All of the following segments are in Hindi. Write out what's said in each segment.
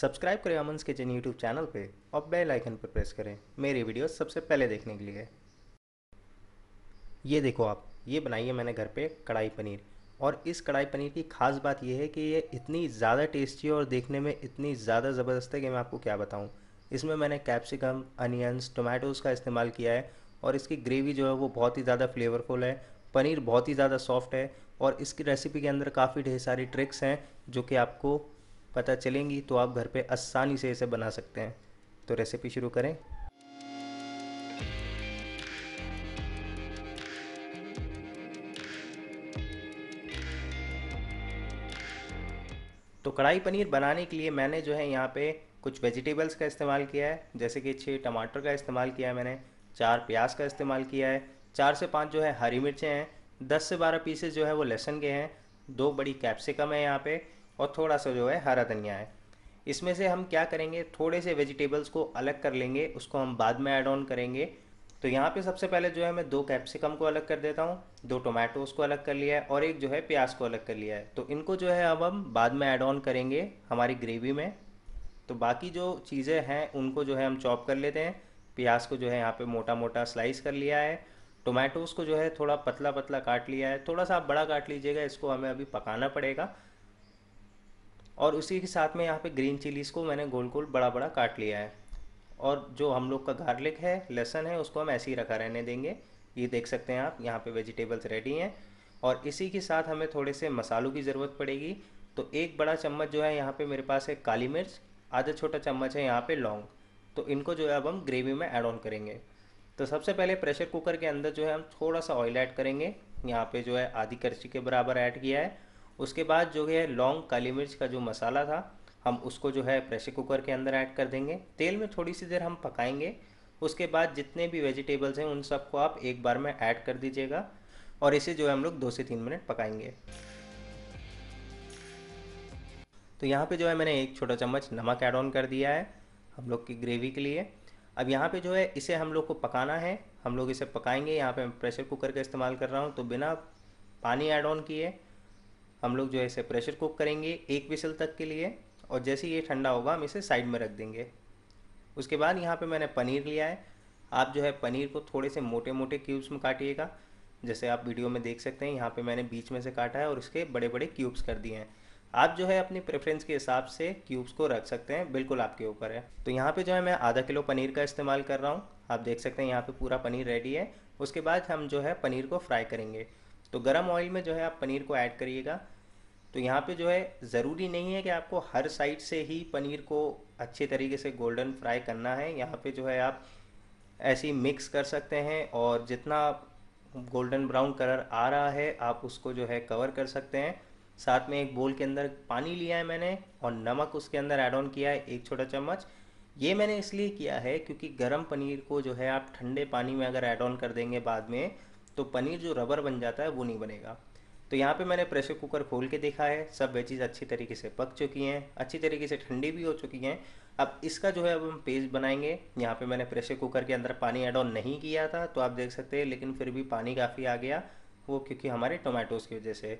सब्सक्राइब करें अमन्स किचन यूट्यूब चैनल पे और बेल आइकन पर प्रेस करें मेरी वीडियो सबसे पहले देखने के लिए ये देखो आप ये बनाई है मैंने घर पे कढ़ाई पनीर और इस कढ़ाई पनीर की खास बात यह है कि ये इतनी ज़्यादा टेस्टी और देखने में इतनी ज़्यादा ज़बरदस्त है कि मैं आपको क्या बताऊँ इसमें मैंने कैप्सिकम अनियंस टोमेटोज़ का इस्तेमाल किया है और इसकी ग्रेवी जो है वो बहुत ही ज़्यादा फ्लेवरफुल है पनीर बहुत ही ज़्यादा सॉफ्ट है और इसकी रेसिपी के अंदर काफ़ी ढेर सारी ट्रिक्स हैं जो कि आपको पता चलेंगी तो आप घर पे आसानी से इसे बना सकते हैं तो रेसिपी शुरू करें तो कढ़ाई पनीर बनाने के लिए मैंने जो है यहाँ पे कुछ वेजिटेबल्स का इस्तेमाल किया है जैसे कि छः टमाटर का इस्तेमाल किया है मैंने चार प्याज का इस्तेमाल किया है चार से पांच जो है हरी मिर्चें हैं दस से बारह पीसेस जो है वो लहसुन के हैं दो बड़ी कैप्सिकम है यहाँ पे और थोड़ा सा जो है हरा धनिया है इसमें से हम क्या करेंगे थोड़े से वेजिटेबल्स को अलग कर लेंगे उसको हम बाद में ऐड ऑन करेंगे तो यहाँ पे सबसे पहले जो है मैं दो कैप्सिकम को अलग कर देता हूँ दो टोमेटोज़ को अलग कर लिया है और एक जो है प्याज को अलग कर लिया है तो इनको जो है अब हम बाद में ऐड ऑन करेंगे हमारी ग्रेवी में तो बाकी जो चीज़ें हैं उनको जो है हम चॉप कर लेते हैं प्याज को जो है यहाँ पे मोटा मोटा स्लाइस कर लिया है टोमेटोज़ को जो है थोड़ा पतला पतला काट लिया है थोड़ा सा आप बड़ा काट लीजिएगा इसको हमें अभी पकाना पड़ेगा और उसी के साथ में यहाँ पे ग्रीन चिलीज़ को मैंने गोल गोल बड़ा बड़ा काट लिया है और जो हम लोग का गार्लिक है लहसन है उसको हम ऐसे ही रखा रहने देंगे ये देख सकते हैं आप यहाँ पे वेजिटेबल्स रेडी हैं और इसी के साथ हमें थोड़े से मसालों की ज़रूरत पड़ेगी तो एक बड़ा चम्मच जो है यहाँ पर मेरे पास है काली मिर्च आधा छोटा चम्मच है यहाँ पर लौंग तो इनको जो है अब हम ग्रेवी में एड ऑन करेंगे तो सबसे पहले प्रेशर कुकर के अंदर जो है हम थोड़ा सा ऑयल ऐड करेंगे यहाँ पे जो है आधी करछी के बराबर ऐड किया है उसके बाद जो है लौंग काली मिर्च का जो मसाला था हम उसको जो है प्रेशर कुकर के अंदर ऐड कर देंगे तेल में थोड़ी सी देर हम पकाएंगे उसके बाद जितने भी वेजिटेबल्स हैं उन सबको आप एक बार में ऐड कर दीजिएगा और इसे जो है हम लोग दो से तीन मिनट पकाएंगे तो यहाँ पे जो है मैंने एक छोटा चम्मच नमक ऐड ऑन कर दिया है हम लोग की ग्रेवी के लिए अब यहाँ पे जो है इसे हम लोग को पकाना है हम लोग इसे पकाएंगे यहाँ पे मैं प्रेशर कुकर का इस्तेमाल कर रहा हूँ तो बिना पानी ऐड ऑन किए हम लोग जो है इसे प्रेशर कुक करेंगे एक विसल तक के लिए और जैसे ये ठंडा होगा हम इसे साइड में रख देंगे उसके बाद यहाँ पे मैंने पनीर लिया है आप जो है पनीर को थोड़े से मोटे मोटे क्यूब्स में काटिएगा जैसे आप वीडियो में देख सकते हैं यहाँ पे मैंने बीच में से काटा है और इसके बड़े बड़े क्यूब्स कर दिए हैं आप जो है अपनी प्रेफरेंस के हिसाब से क्यूब्स को रख सकते हैं बिल्कुल आपके ऊपर है तो यहाँ पे जो है मैं आधा किलो पनीर का इस्तेमाल कर रहा हूँ आप देख सकते हैं यहाँ पे पूरा पनीर रेडी है उसके बाद हम जो है पनीर को फ्राई करेंगे तो गर्म ऑयल में जो है आप पनीर को ऐड करिएगा तो यहाँ पे जो है ज़रूरी नहीं है कि आपको हर साइड से ही पनीर को अच्छे तरीके से गोल्डन फ्राई करना है यहाँ पे जो है आप ऐसी मिक्स कर सकते हैं और जितना गोल्डन ब्राउन कलर आ रहा है आप उसको जो है कवर कर सकते हैं साथ में एक बोल के अंदर पानी लिया है मैंने और नमक उसके अंदर ऐड ऑन किया है एक छोटा चम्मच ये मैंने इसलिए किया है क्योंकि गर्म पनीर को जो है आप ठंडे पानी में अगर ऐड ऑन कर देंगे बाद में तो पनीर जो रबर बन जाता है वो नहीं बनेगा तो यहाँ पे मैंने प्रेशर कुकर खोल के देखा है सब वेजीज अच्छी तरीके से पक चुकी हैं अच्छी तरीके से ठंडी भी हो चुकी हैं अब इसका जो है अब हम पेस्ट बनाएंगे यहाँ पे मैंने प्रेशर कुकर के अंदर पानी ऐड ऑन नहीं किया था तो आप देख सकते हैं लेकिन फिर भी पानी काफ़ी आ गया वो क्योंकि हमारे टोमेटोज़ की वजह से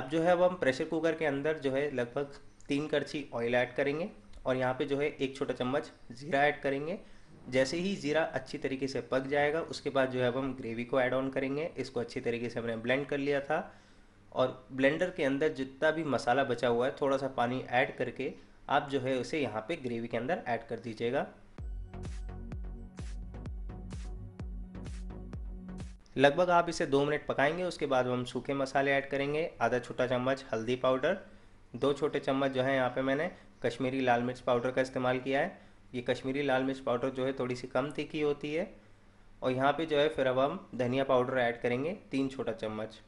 अब जो है अब हम प्रेशर कुकर के अंदर जो है लगभग तीन करछी ऑयल ऐड करेंगे और यहाँ पर जो है एक छोटा चम्मच ज़ीरा ऐड करेंगे जैसे ही ज़ीरा अच्छी तरीके से पक जाएगा उसके बाद जो है अब हम ग्रेवी को ऐड ऑन करेंगे इसको अच्छी तरीके से हमने ब्लेंड कर लिया था और ब्लेंडर के अंदर जितना भी मसाला बचा हुआ है थोड़ा सा पानी ऐड करके आप जो है उसे यहाँ पे ग्रेवी के अंदर ऐड कर दीजिएगा लगभग आप इसे दो मिनट पकाएंगे उसके बाद हम सूखे मसाले ऐड करेंगे आधा छोटा चम्मच हल्दी पाउडर दो छोटे चम्मच जो है यहाँ पे मैंने कश्मीरी लाल मिर्च पाउडर का इस्तेमाल किया है ये कश्मीरी लाल मिर्च पाउडर जो है थोड़ी सी कम तीखी होती है और यहाँ पे जो है फिर अब हम धनिया पाउडर ऐड करेंगे तीन छोटा चम्मच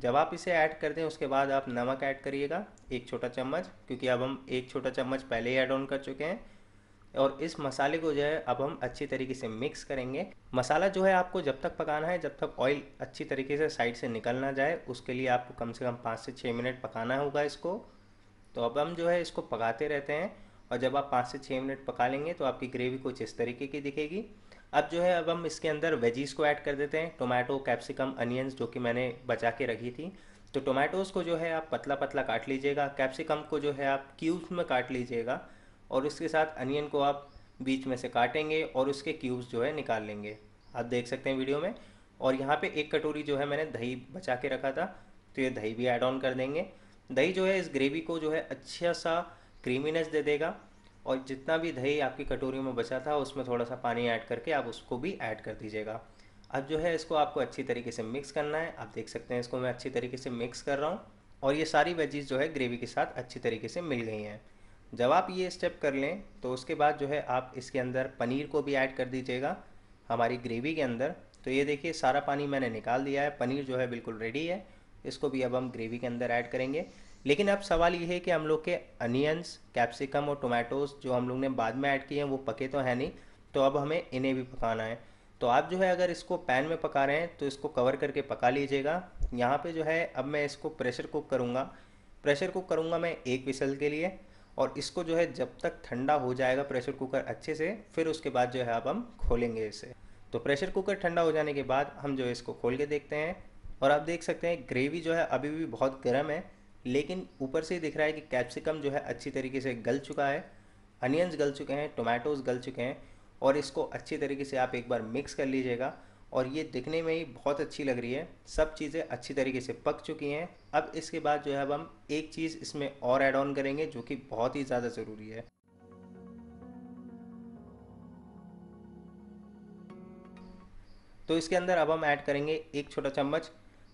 जब आप इसे ऐड कर दें उसके बाद आप नमक ऐड करिएगा एक छोटा चम्मच क्योंकि अब हम एक छोटा चम्मच पहले ही ऐड ऑन कर चुके हैं और इस मसाले को जो है अब हम अच्छी तरीके से मिक्स करेंगे मसाला जो है आपको जब तक पकाना है जब तक ऑयल अच्छी तरीके से साइड से निकल ना जाए उसके लिए आपको कम से कम पाँच से छः मिनट पकाना होगा इसको तो अब हम जो है इसको पकाते रहते हैं और जब आप पाँच से छः मिनट पका लेंगे तो आपकी ग्रेवी कुछ इस तरीके की दिखेगी अब जो है अब हम इसके अंदर वेजीज़ को ऐड कर देते हैं टोमेटो कैप्सिकम अनियंस जो कि मैंने बचा के रखी थी तो टोमेटोज़ को जो है आप पतला पतला काट लीजिएगा कैप्सिकम को जो है आप क्यूब्स में काट लीजिएगा और उसके साथ अनियन को आप बीच में से काटेंगे और उसके क्यूब्स जो है निकाल लेंगे आप देख सकते हैं वीडियो में और यहाँ पे एक कटोरी जो है मैंने दही बचा के रखा था तो ये दही भी ऐड ऑन कर देंगे दही जो है इस ग्रेवी को जो है अच्छा सा क्रीमीनेस दे देगा और जितना भी दही आपकी कटोरी में बचा था उसमें थोड़ा सा पानी ऐड करके आप उसको भी ऐड कर दीजिएगा अब जो है इसको आपको अच्छी तरीके से मिक्स करना है आप देख सकते हैं इसको मैं अच्छी तरीके से मिक्स कर रहा हूँ और ये सारी वेजीज जो है ग्रेवी के साथ अच्छी तरीके से मिल गई हैं जब आप ये स्टेप कर लें तो उसके बाद जो है आप इसके अंदर पनीर को भी ऐड कर दीजिएगा हमारी ग्रेवी के अंदर तो ये देखिए सारा पानी मैंने निकाल दिया है पनीर जो है बिल्कुल रेडी है इसको भी अब हम ग्रेवी के अंदर ऐड करेंगे लेकिन अब सवाल ये है कि हम लोग के अनियंस कैप्सिकम और टोमेटोज़ जो हम लोग ने बाद में ऐड किए हैं वो पके तो हैं नहीं तो अब हमें इन्हें भी पकाना है तो आप जो है अगर इसको पैन में पका रहे हैं तो इसको कवर करके पका लीजिएगा यहाँ पे जो है अब मैं इसको प्रेशर कुक करूँगा प्रेशर कुक करूँगा मैं एक विसल के लिए और इसको जो है जब तक ठंडा हो जाएगा प्रेशर कुकर अच्छे से फिर उसके बाद जो है अब हम खोलेंगे इसे तो प्रेशर कुकर ठंडा हो जाने के बाद हम जो है इसको खोल के देखते हैं और आप देख सकते हैं ग्रेवी जो है अभी भी बहुत गर्म है लेकिन ऊपर से ही दिख रहा है कि कैप्सिकम जो है अच्छी तरीके से गल चुका है अनियंस गल चुके हैं टोमेटोज़ गल चुके हैं और इसको अच्छी तरीके से आप एक बार मिक्स कर लीजिएगा और ये दिखने में ही बहुत अच्छी लग रही है सब चीज़ें अच्छी तरीके से पक चुकी हैं अब इसके बाद जो है अब हम एक चीज़ इसमें और ऐड ऑन करेंगे जो कि बहुत ही ज़्यादा ज़रूरी है तो इसके अंदर अब हम ऐड करेंगे एक छोटा चम्मच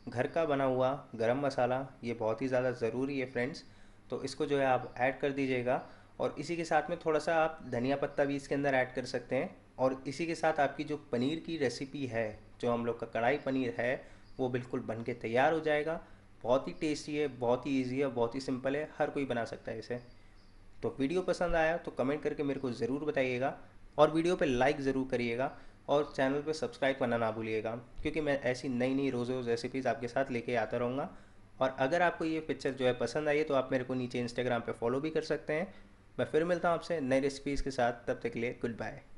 घर का बना हुआ गरम मसाला ये बहुत ही ज़्यादा ज़रूरी है फ्रेंड्स तो इसको जो है आप ऐड कर दीजिएगा और इसी के साथ में थोड़ा सा आप धनिया पत्ता भी इसके अंदर ऐड कर सकते हैं और इसी के साथ आपकी जो पनीर की रेसिपी है जो हम लोग का कढ़ाई पनीर है वो बिल्कुल बन के तैयार हो जाएगा बहुत ही टेस्टी है बहुत ही ईजी है बहुत ही सिंपल है हर कोई बना सकता है इसे तो वीडियो पसंद आया तो कमेंट करके मेरे को ज़रूर बताइएगा और वीडियो पर लाइक ज़रूर करिएगा और चैनल को सब्सक्राइब करना ना भूलिएगा क्योंकि मैं ऐसी नई नई रोज़ रोज़ रेसिपीज़ आपके साथ लेके आता रहूँगा और अगर आपको ये पिक्चर जो है पसंद आई है तो आप मेरे को नीचे इंस्टाग्राम पे फॉलो भी कर सकते हैं मैं फिर मिलता हूँ आपसे नई रेसिपीज़ के साथ तब तक के लिए गुड बाय